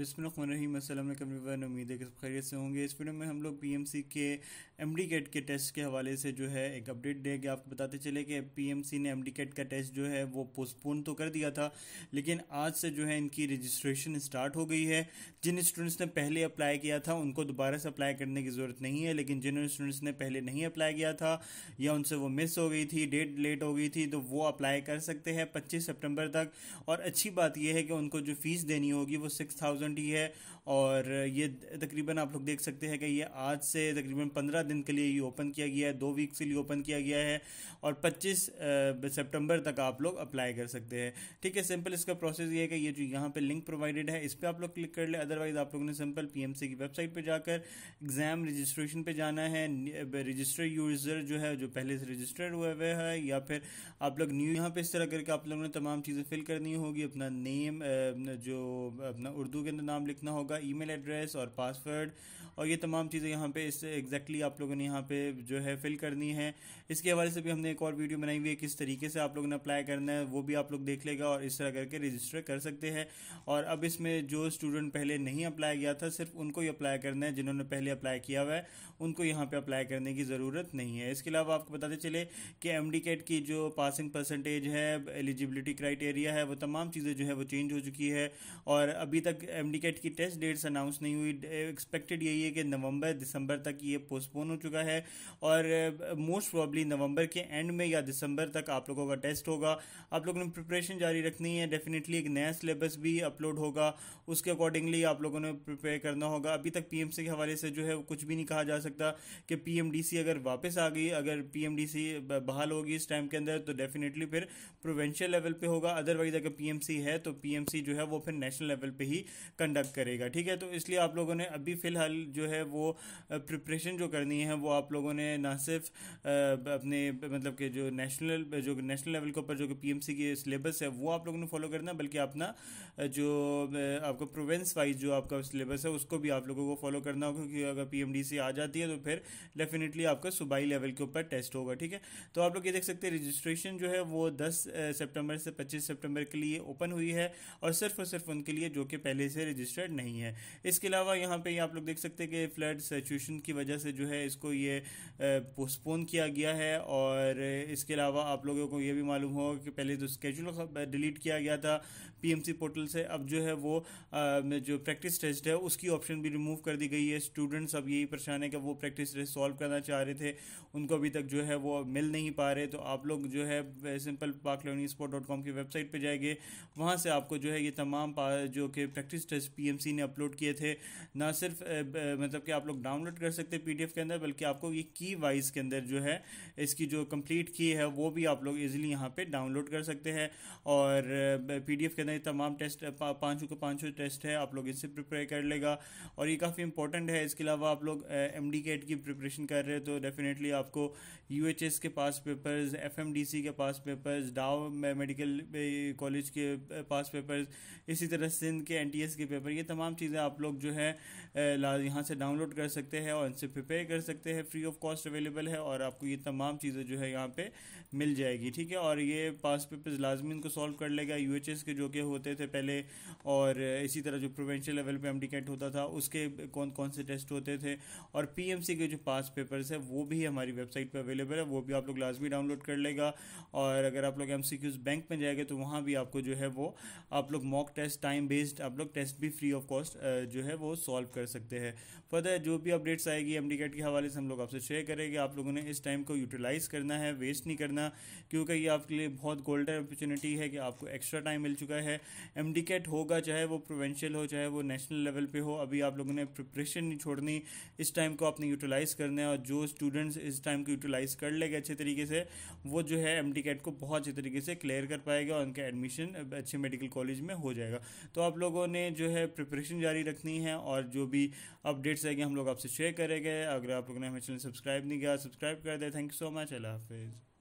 everyone उम्मीद है कि सब खैरियत से होंगे इस वीडियो में हम लोग पीएमसी के एम डी कैट के टेस्ट के हवाले से जो है एक अपडेट गया आपको बताते चले कि पी एम सी ने एम डी कैट का टेस्ट जो है वो पोस्टपोन तो कर दिया था लेकिन आज से जो है इनकी रजिस्ट्रेशन स्टार्ट हो गई है जिन स्टूडेंट्स ने पहले अप्लाई किया था उनको दोबारा से अप्लाई करने की ज़रूरत नहीं है लेकिन जिन स्टूडेंट्स ने पहले नहीं अप्लाई किया था या उनसे वो मिस हो गई थी डेट लेट हो गई थी तो वो अप्लाई कर सकते हैं पच्चीस सेप्टेम्बर तक और अच्छी बात यह है कि उनको जो फीस देनी होगी वो सिक्स थाउजेंड ही है और ये तकरीबन आप लोग देख सकते हैं कि ये आज से तकरीबन पंद्रह दिन के लिए ही ओपन किया गया है दो वीक के लिए ओपन किया गया है और पच्चीस सेप्टेम्बर तक आप लोग अप्लाई कर सकते हैं ठीक है सिंपल इसका प्रोसेस ये है कि ये जो यहाँ पे लिंक प्रोवाइडेड है इस पर आप लोग क्लिक कर ले अदरवाइज आप लोगों ने सिंपल पीएमसी की वेबसाइट पर जाकर एग्जाम रजिस्ट्रेशन पे जाना है रजिस्टर यूजर जो है जो पहले से रजिस्टर्ड हुए हुए है या फिर आप लोग न्यू यहाँ पे इस तरह करके आप लोगों ने तमाम चीज़ें फिल करनी होगी अपना नेम जो अपना उर्दू के अंदर नाम लिखना होगा ईमेल एड्रेस और पासवर्ड और ये तमाम चीज़ें यहाँ पे इस एग्जैक्टली exactly आप आप लोगों ने यहाँ पे जो है फिल करनी है इसके हवाले से भी हमने एक और वीडियो बनाई हुई है किस तरीके से आप लोगों ने अप्लाई करना है वो भी आप लोग देख लेगा और इस तरह करके रजिस्टर कर सकते हैं और अब इसमें जो स्टूडेंट पहले नहीं अप्लाई किया था सिर्फ उनको ही अप्लाई करना है जिन्होंने पहले अप्लाई किया हुआ है उनको यहाँ पर अप्लाई करने की ज़रूरत नहीं है इसके अलावा आपको बताते चले कि एम की जो पासिंग परसेंटेज है एलिजिबिलिटी क्राइटेरिया है वो तमाम चीज़ें जो है वो चेंज हो चुकी है और अभी तक एम की टेस्ट डेट्स अनाउंस नहीं हुई एक्सपेक्टेड यही है कि नवंबर दिसंबर तक ये पोस्टपोन ख़त्म हो चुका है और मोस्ट प्रॉब्ली नवंबर के एंड में या दिसंबर तक आप लोगों का टेस्ट होगा आप लोगों ने प्रिपरेशन जारी रखनी है डेफिनेटली एक नया सिलेबस भी अपलोड होगा उसके अकॉर्डिंगली आप लोगों ने प्रिपेयर करना होगा अभी तक पीएमसी के हवाले से जो है कुछ भी नहीं कहा जा सकता कि पीएमडीसी अगर वापस आ गई अगर पीएमडीसी बहाल होगी इस टाइम के अंदर तो डेफिनेटली फिर प्रोवेंशियल लेवल पे होगा अदरवाइज अगर पीएमसी है तो पीएमसी जो है वो फिर नेशनल लेवल पे ही कंडक्ट करेगा ठीक है तो इसलिए आप लोगों ने अभी फिलहाल जो है वो प्रिपरेशन जो करनी करनी है वो आप लोगों ने ना सिर्फ अपने मतलब के जो नेशनल जो नेशनल लेवल के ऊपर जो कि पीएमसी की सिलेबस है वो आप लोगों ने फॉलो करना बल्कि अपना जो आपका प्रोवेंस वाइज जो आपका सिलेबस है उसको भी आप लोगों को फॉलो करना होगा क्योंकि अगर पीएमडीसी आ जाती है तो फिर डेफिनेटली आपका सूबाई लेवल के ऊपर टेस्ट होगा ठीक है तो आप लोग ये देख सकते हैं रजिस्ट्रेशन जो है वो दस सेप्टेम्बर से पच्चीस सेप्टेम्बर के लिए ओपन हुई है और सिर्फ और सिर्फ उनके लिए जो कि पहले से रजिस्टर्ड नहीं है इसके अलावा यहाँ पे आप लोग देख सकते हैं कि फ्लड सिचुएशन की वजह से जो है इसको ये पोस्टपोन किया गया है और इसके अलावा आप लोगों को ये भी मालूम होगा कि पहले जो स्केजूल डिलीट किया गया था पीएमसी पोर्टल से अब जो है वो जो प्रैक्टिस टेस्ट है उसकी ऑप्शन भी रिमूव कर दी गई है स्टूडेंट्स अब यही परेशान है कि वो प्रैक्टिस टेस्ट सॉल्व करना चाह रहे थे उनको अभी तक जो है वो मिल नहीं पा रहे तो आप लोग जो है simple Pak learning sport dot com की वेबसाइट पर जाएंगे वहाँ से आपको जो है ये तमाम जो कि प्रैक्टिस टेस्ट पी ने अपलोड किए थे ना सिर्फ मतलब कि आप लोग डाउनलोड कर सकते पी के अंदर अंदर बल्कि आपको ये की वाइज के अंदर जो है इसकी जो कंप्लीट की है वो भी आप लोग इजीली यहाँ पे डाउनलोड कर सकते हैं और पीडीएफ के अंदर तमाम टेस्ट पाँचों के पाँचों टेस्ट है आप लोग इससे प्रिपेयर कर लेगा और ये काफ़ी इंपॉर्टेंट है इसके अलावा आप लोग एम डी की प्रिपरेशन कर रहे हैं तो डेफिनेटली आपको यू एच एस के पास papers F M D C के पास पेपर्स डाव मेडिकल कॉलेज के पास पेपर्स इसी तरह सिंध के एन टी एस के पेपर ये तमाम चीज़ें आप लोग जो है यहाँ से डाउनलोड कर सकते हैं और इनसे प्रिपेयर कर सकते हैं फ्री ऑफ कॉस्ट अवेलेबल है और आपको ये तमाम चीज़ें जो है यहाँ पे मिल जाएगी ठीक है और ये पास पेपर्स लाजमी इनको सॉल्व कर लेगा यू के जो के होते थे पहले और इसी तरह जो प्रोवेंशियल लेवल पर एम होता था उसके कौन कौन से टेस्ट होते थे और पी के जो पास पेपर्स है वो भी हमारी वेबसाइट पर अवेलेबल है वो भी आप लोग लाजमी डाउनलोड कर लेगा और अगर आप लोग एम बैंक में जाएंगे तो वहाँ भी आपको जो है वो आप लोग मॉक टेस्ट टाइम बेस्ड आप लोग टेस्ट भी फ्री ऑफ कॉस्ट जो है वो सॉल्व कर सकते हैं फर्दर जो भी अपडेट्स आएगी एम के हवा हवाले से हम लोग आपसे शेयर करेंगे आप लोगों ने इस टाइम को यूटिलाइज़ करना है वेस्ट नहीं करना क्योंकि ये आपके लिए बहुत गोल्डन अपॉर्चुनिटी है कि आपको एक्स्ट्रा टाइम मिल चुका है एम होगा चाहे वो प्रोवेंशियल हो चाहे वो नेशनल लेवल पर हो अभी आप लोगों ने प्रिपरेशन नहीं छोड़नी इस टाइम को आपने यूटिलाइज़ करना है और जो स्टूडेंट्स इस टाइम को यूटिलाइज़ कर लेंगे अच्छे तरीके से वो जो है एम को बहुत अच्छे तरीके से क्लियर कर पाएगा और उनका एडमिशन अच्छे मेडिकल कॉलेज में हो जाएगा तो आप लोगों ने जो है प्रिपरेशन जारी रखनी है और जो भी अपडेट्स आएगी हम लोग आपसे शेयर करेंगे अगर आप लोगों ने चैनल सब्सक्राइब नहीं किया सब्सक्राइब कर दे थैंक यू सो मच अल्लाह हाफिज़